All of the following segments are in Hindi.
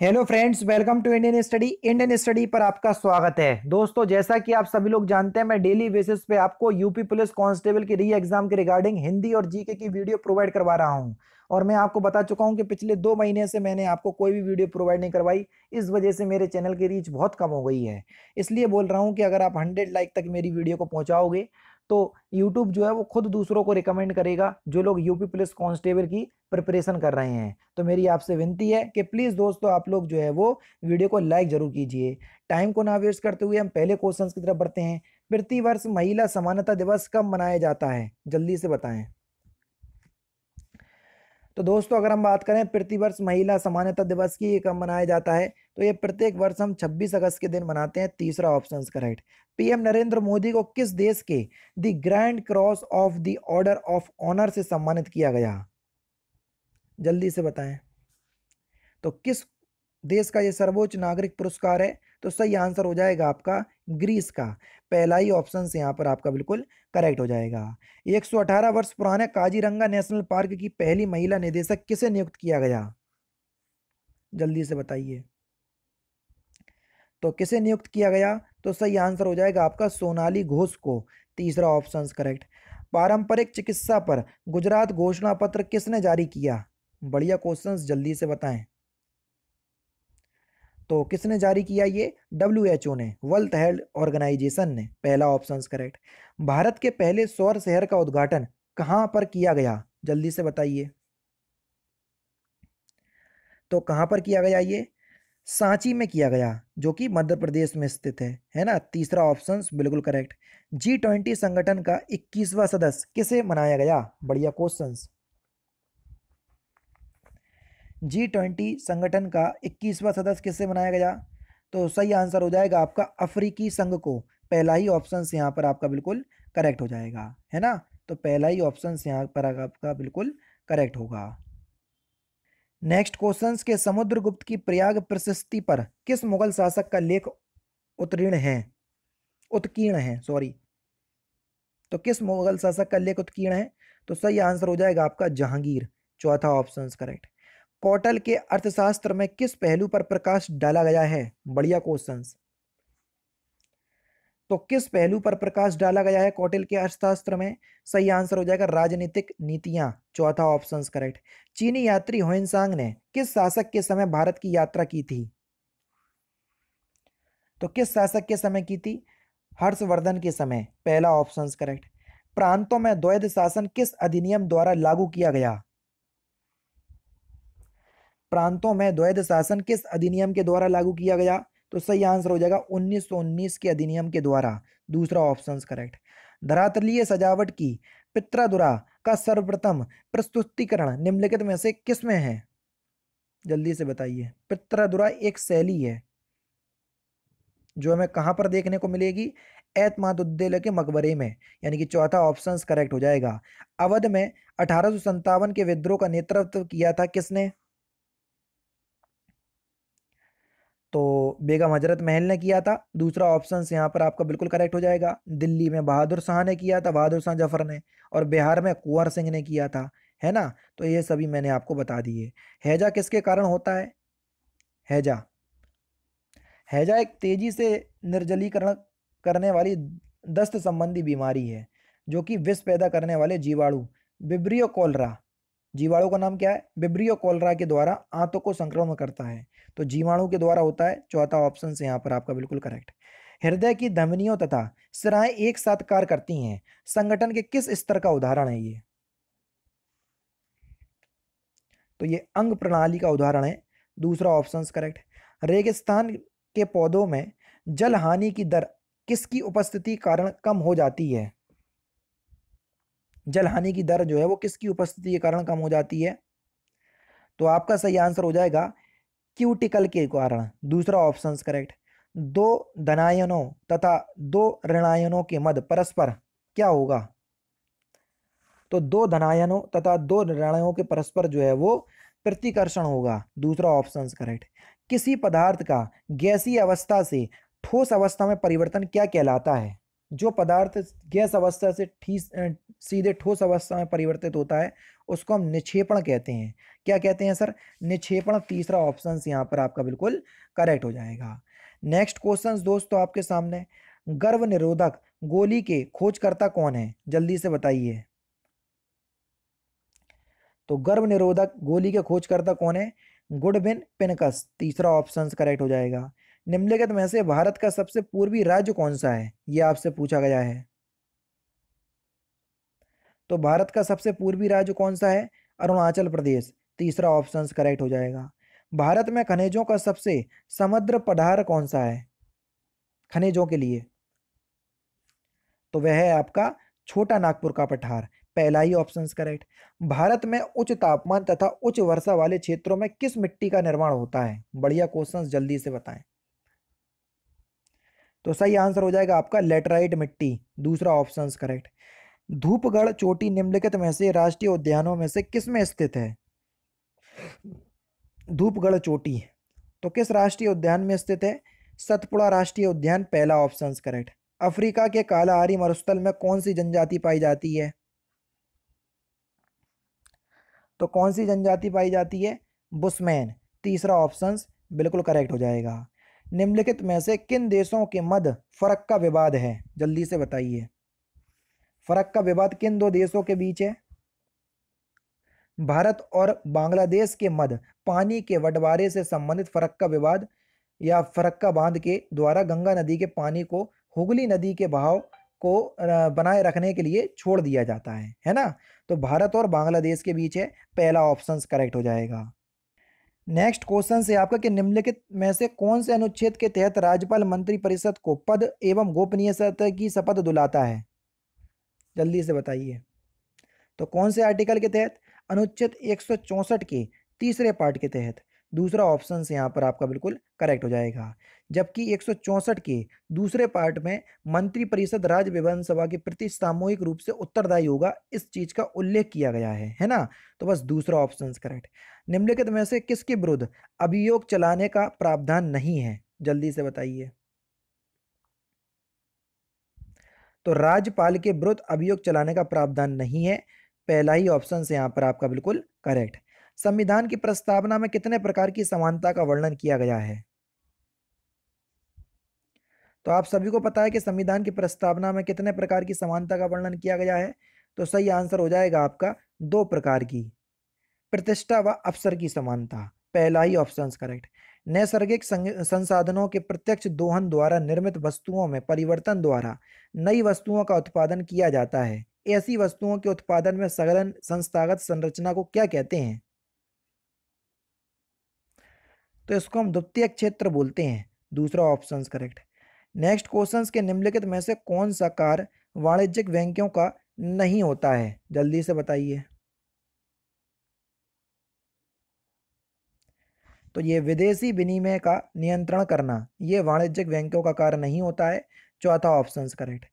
hello friends welcome to Indian study Indian study पर आपका स्वागत है दोस्तों जैसा कि आप सभी लोग जानते हैं मैं डेली बेसिस पे आपको यूपी पुलिस कांस्टेबल की री एग्जाम के रिगार्डिंग हिंदी और जीके की वीडियो प्रोवाइड करवा रहा हूं और मैं आपको बता चुका हूं कि पिछले दो महीने से मैंने आपको कोई भी वीडियो प्रोवाइड नहीं करवाई इस वजह से मेरे चैनल की रीच बहुत कम हो गई है इसलिए बोल रहा हूँ कि अगर आप हंड्रेड लाइक तक मेरी वीडियो को पहुँचाओगे तो यूट्यूब जो है वो खुद दूसरों को रिकमेंड करेगा जो लोग यूपी पुलिस कांस्टेबल की प्रिपरेशन कर रहे हैं तो मेरी आपसे विनती है कि प्लीज़ दोस्तों आप लोग जो है वो वीडियो को लाइक ज़रूर कीजिए टाइम को ना वेस्ट करते हुए हम पहले क्वेश्चन की तरफ बढ़ते हैं प्रतिवर्ष महिला समानता दिवस कब मनाया जाता है जल्दी से बताएं तो दोस्तों अगर हम बात करें प्रतिवर्ष महिला समानता दिवस की कब मनाया जाता है तो ये प्रत्येक वर्ष हम 26 अगस्त के दिन मनाते हैं तीसरा option correct PM Narendra Modi को किस देश के the grand cross of the order of honour से सम्मानित किया गया जल्दी से बताएं तो किस देश का ये सर्वोच्च नागरिक पुरस्कार है तो सही आंसर हो जाएगा आपका ग्रीस का पहला ही ऑप्शन यहाँ पर आपका बिल्कुल करेक्ट हो जाएगा 118 वर्ष पुराने काजीरंगा नेशनल पार्क की पहली महिला निदेशक किसे नियुक्त किया गया जल्दी से बताइए तो किसे नियुक्त किया गया तो सही आंसर हो जाएगा आपका सोनाली घोष को तीसरा ऑप्शन करेक्ट पारंपरिक चिकित्सा पर गुजरात घोषणा पत्र किसने जारी किया बढ़िया क्वेश्चन जल्दी से बताएं तो किसने जारी किया ये डब्ल्यू एच ओ ने वर्ल्ड हेल्थ ऑर्गेनाइजेशन ने पहला ऑप्शन करेक्ट भारत के पहले सौर शहर का उद्घाटन कहां पर किया गया जल्दी से बताइए तो कहां पर किया गया ये सांची में किया गया जो कि मध्य प्रदेश में स्थित है है ना तीसरा ऑप्शन बिल्कुल करेक्ट जी ट्वेंटी संगठन का इक्कीसवा सदस्य किसे मनाया गया बढ़िया क्वेश्चन जी ट्वेंटी संगठन का इक्कीसवा सदस्य किसे मनाया गया तो सही आंसर हो जाएगा आपका अफ्रीकी संघ को पहला ही ऑप्शन यहाँ पर आपका बिल्कुल करेक्ट हो जाएगा है ना तो पहला ही ऑप्शन यहाँ पर आपका बिल्कुल करेक्ट होगा नेक्स्ट क्वेश्चन के समुद्रगुप्त की प्रयाग प्रशस्ति पर किस मुगल शासक का लेख उत्तीर्ण है उत्कीर्ण है सॉरी तो किस मुगल शासक का लेख उत्कीर्ण है तो सही आंसर हो जाएगा आपका जहांगीर चौथा ऑप्शन करेक्ट कौटल के अर्थशास्त्र में किस पहलू पर प्रकाश डाला गया है बढ़िया क्वेश्चन तो किस पहलू पर प्रकाश डाला गया है कौटिल के अर्थशास्त्र में सही आंसर हो जाएगा राजनीतिक नीतियां चौथा ऑप्शन करेक्ट चीनी यात्री होइनसांग ने किस शासक के समय भारत की यात्रा की थी तो किस शासक के समय की थी हर्षवर्धन के समय पहला ऑप्शन करेक्ट प्रांतों में द्वैध शासन किस अधिनियम द्वारा लागू किया गया प्रांतों में द्वैध शासन किस अधिनियम के द्वारा लागू किया गया तो सही आंसर हो जाएगा 1919 के अधिनियम के द्वारा दूसरा ऑप्शन करेक्ट धरातलीय सजावट की पित्रादुरा का सर्वप्रथम प्रस्तुतिकरण निम्नलिखित में से किस में है जल्दी से बताइए पित्रादुरा एक शैली है जो हमें कहाँ पर देखने को मिलेगी एतमादुद्दौला के मकबरे में यानी कि चौथा ऑप्शन करेक्ट हो जाएगा अवध में अठारह के विद्रोह का नेतृत्व किया था किसने तो बेगम हजरत महल ने किया था दूसरा ऑप्शन यहाँ पर आपका बिल्कुल करेक्ट हो जाएगा दिल्ली में बहादुर शाह ने किया था बहादुर शाह जफर ने और बिहार में कुंवर सिंह ने किया था है ना तो ये सभी मैंने आपको बता दिए हैजा किसके कारण होता है हैजा हैजा एक तेज़ी से निर्जलीकरण करने वाली दस्त संबंधी बीमारी है जो कि विष पैदा करने वाले जीवाणु बिब्रियो कोलरा जीवाणु का नाम क्या है बिब्रियो कॉलरा के द्वारा आंतों को संक्रमण करता है तो जीवाणु के द्वारा होता है चौथा ऑप्शन से यहाँ पर आपका बिल्कुल करेक्ट हृदय की धमनियों तथा सिराएं एक साथ कार्य करती हैं संगठन के किस स्तर का उदाहरण है ये तो ये अंग प्रणाली का उदाहरण है दूसरा ऑप्शन करेक्ट रेगिस्तान के पौधों में जल हानि की दर किसकी उपस्थिति कारण कम हो जाती है जल हानि की दर जो है वो किसकी उपस्थिति के कारण कम हो जाती है तो आपका सही आंसर हो जाएगा क्यूटिकल के कारण दूसरा ऑप्शन करेक्ट दो धनायनों तथा दो ऋणायनों के मध्य परस्पर क्या होगा तो दो धनायनों तथा दो ऋणायनों के परस्पर जो है वो प्रतिकर्षण होगा दूसरा ऑप्शन करेक्ट किसी पदार्थ का गैसीय अवस्था से ठोस अवस्था में परिवर्तन क्या कहलाता है जो पदार्थ गैस अवस्था से ठीस सीधे ठोस अवस्था में परिवर्तित होता है उसको हम निक्षेपण कहते हैं क्या कहते हैं सर निक्षेपण तीसरा ऑप्शन यहाँ पर आपका बिल्कुल करेक्ट हो जाएगा नेक्स्ट क्वेश्चन दोस्तों आपके सामने गर्व निरोधक गोली के खोजकर्ता कौन है जल्दी से बताइए तो गर्व निरोधक गोली के खोजकर्ता कौन है गुडबिन पिनकस तीसरा ऑप्शन करेक्ट हो जाएगा निम्नलिखित में से भारत का सबसे पूर्वी राज्य कौन सा है यह आपसे पूछा गया है तो भारत का सबसे पूर्वी राज्य कौन सा है अरुणाचल प्रदेश तीसरा ऑप्शन करेक्ट हो जाएगा भारत में खनिजों का सबसे समुद्र पढ़ार कौन सा है खनिजों के लिए तो वह है आपका छोटा नागपुर का पठार पहला ही ऑप्शन करेक्ट भारत में उच्च तापमान तथा उच्च वर्षा वाले क्षेत्रों में किस मिट्टी का निर्माण होता है बढ़िया क्वेश्चन जल्दी से बताएं तो सही आंसर हो जाएगा आपका लेटराइट मिट्टी दूसरा ऑप्शन करेक्ट धूपगढ़ चोटी निम्नलिखित में से राष्ट्रीय उद्यानों में से किस में स्थित है धूपगढ़ चोटी तो किस राष्ट्रीय उद्यान में स्थित है सतपुड़ा राष्ट्रीय उद्यान पहला ऑप्शन करेक्ट अफ्रीका के कालाहारी मरुस्थल में कौन सी जनजाति पाई जाती है तो कौन सी जनजाति पाई जाती है बुसमैन तीसरा ऑप्शन बिल्कुल करेक्ट हो जाएगा निम्नलिखित में से किन देशों के मध्य फ़र्क का विवाद है जल्दी से बताइए फ़र्क का विवाद किन दो देशों के बीच है भारत और बांग्लादेश के मध्य पानी के बंटवारे से संबंधित फ़र्क का विवाद या फरक्का बांध के द्वारा गंगा नदी के पानी को हुगली नदी के बहाव को बनाए रखने के लिए छोड़ दिया जाता है है ना तो भारत और बांग्लादेश के बीच है पहला ऑप्शन करेक्ट हो जाएगा नेक्स्ट क्वेश्चन से आपका कि निम्नलिखित में से कौन से अनुच्छेद के तहत राज्यपाल मंत्री परिषद को पद एवं गोपनीय सत्ता की शपथ दुलाता है जल्दी से बताइए तो कौन से आर्टिकल के तहत अनुच्छेद एक के तीसरे पार्ट के तहत दूसरा ऑप्शन यहाँ पर आपका बिल्कुल करेक्ट हो जाएगा जबकि एक के दूसरे पार्ट में मंत्रिपरिषद राज्य विधानसभा के प्रति सामूहिक रूप से उत्तरदायी होगा इस चीज का उल्लेख किया गया है है ना तो बस दूसरा ऑप्शन करेक्ट निम्नलिखित में से किसके विरुद्ध अभियोग चलाने का प्रावधान नहीं है जल्दी से बताइए तो राज्यपाल के विरुद्ध अभियोग चलाने का प्रावधान नहीं है पहला ही ऑप्शन यहाँ पर आपका बिल्कुल करेक्ट संविधान की प्रस्तावना में कितने प्रकार की समानता का वर्णन किया गया है तो आप सभी को पता है कि संविधान की प्रस्तावना में कितने प्रकार की समानता का वर्णन किया गया है तो सही आंसर हो जाएगा आपका दो प्रकार की प्रतिष्ठा व अवसर की समानता पहला ही ऑप्शन करेक्ट नैसर्गिक संसाधनों के प्रत्यक्ष दोहन द्वारा निर्मित वस्तुओं में परिवर्तन द्वारा नई वस्तुओं का उत्पादन किया जाता है ऐसी वस्तुओं के उत्पादन में सघन संस्थागत संरचना को क्या कहते हैं तो इसको हम द्वितीय क्षेत्र बोलते हैं दूसरा ऑप्शन करेक्ट नेक्स्ट क्वेश्चन के निम्नलिखित में से कौन सा कार वाणिज्यिक बैंकों का नहीं होता है जल्दी से बताइए तो ये विदेशी विनिमय का नियंत्रण करना ये वाणिज्यिक बैंकों का कार्य नहीं होता है चौथा ऑप्शन करेक्ट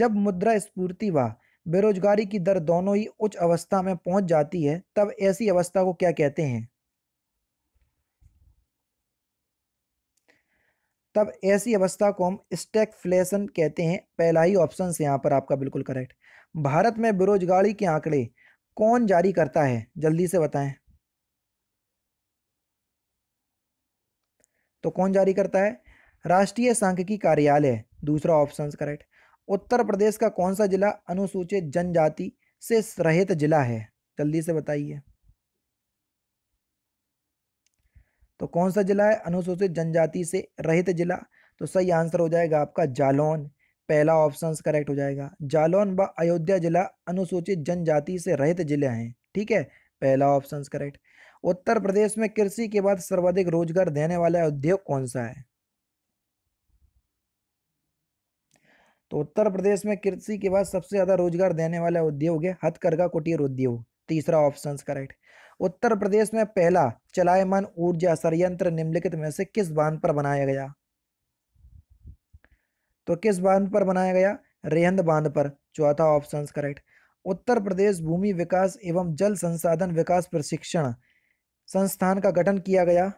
जब मुद्रा स्फूर्ति व बेरोजगारी की दर दोनों ही उच्च अवस्था में पहुंच जाती है तब ऐसी अवस्था को क्या कहते हैं तब ऐसी अवस्था को हम स्टेकफ्लेशन कहते हैं पहला ही ऑप्शन से यहाँ पर आपका बिल्कुल करेक्ट भारत में बेरोजगारी के आंकड़े कौन जारी करता है जल्दी से बताएं तो कौन जारी करता है राष्ट्रीय सांख्यिकी कार्यालय दूसरा ऑप्शन करेक्ट उत्तर प्रदेश का कौन सा जिला अनुसूचित जनजाति से रहित जिला है जल्दी से बताइए तो कौन सा जिला है अनुसूचित जनजाति से रहित जिला तो सही आंसर हो जाएगा आपका जालौन पहला ऑप्शन करेक्ट हो जाएगा जालौन व अयोध्या जिला अनुसूचित जनजाति से रहित जिले हैं ठीक है पहला ऑप्शन करेक्ट उत्तर प्रदेश में कृषि के बाद सर्वाधिक रोजगार देने वाला उद्योग कौन सा है तो उत्तर प्रदेश में कृषि के बाद सबसे ज्यादा रोजगार देने वाला उद्योग है हथकरघा कुटीर उद्योग तीसरा ऑप्शन करेक्ट उत्तर प्रदेश में पहला चलायमान ऊर्जा संयंत्र निम्नलिखित में से किस बांध पर बनाया गया तो किस बांध पर बनाया गया रेहंद बांध पर चौथा ऑप्शन करेक्ट उत्तर प्रदेश भूमि विकास एवं जल संसाधन विकास प्रशिक्षण संस्थान का गठन किया गया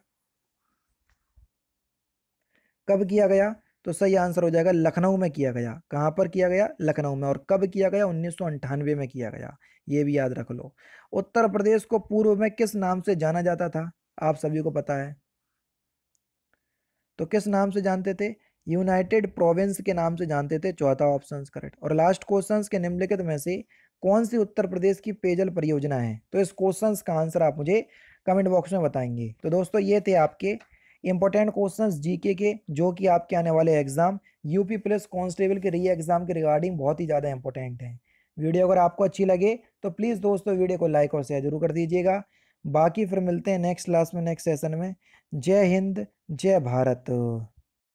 कब किया गया तो सही आंसर हो जाएगा लखनऊ में किया गया कहाँ पर किया गया लखनऊ में और कब किया गया उन्नीस में किया गया ये भी याद रख लो उत्तर प्रदेश को पूर्व में किस नाम से जाना जाता था आप सभी को पता है तो किस नाम से जानते थे यूनाइटेड प्रोविंस के नाम से जानते थे चौथा ऑप्शन करेक्ट और लास्ट क्वेश्चन के निम्नलिखित में से कौन सी उत्तर प्रदेश की पेयजल परियोजना है तो इस क्वेश्चन का आंसर आप मुझे कमेंट बॉक्स में बताएंगे तो दोस्तों ये थे आपके इंपॉर्टेंट क्वेश्चन जीके के जो कि आपके आने वाले एग्जाम यूपी प्लस कांस्टेबल के री एग्जाम के रिगार्डिंग बहुत ही ज़्यादा इंपॉर्टेंट है वीडियो अगर आपको अच्छी लगे तो प्लीज़ दोस्तों वीडियो को लाइक और शेयर जरूर कर दीजिएगा बाकी फिर मिलते हैं नेक्स्ट क्लास में नेक्स्ट सेशन में जय हिंद जय भारत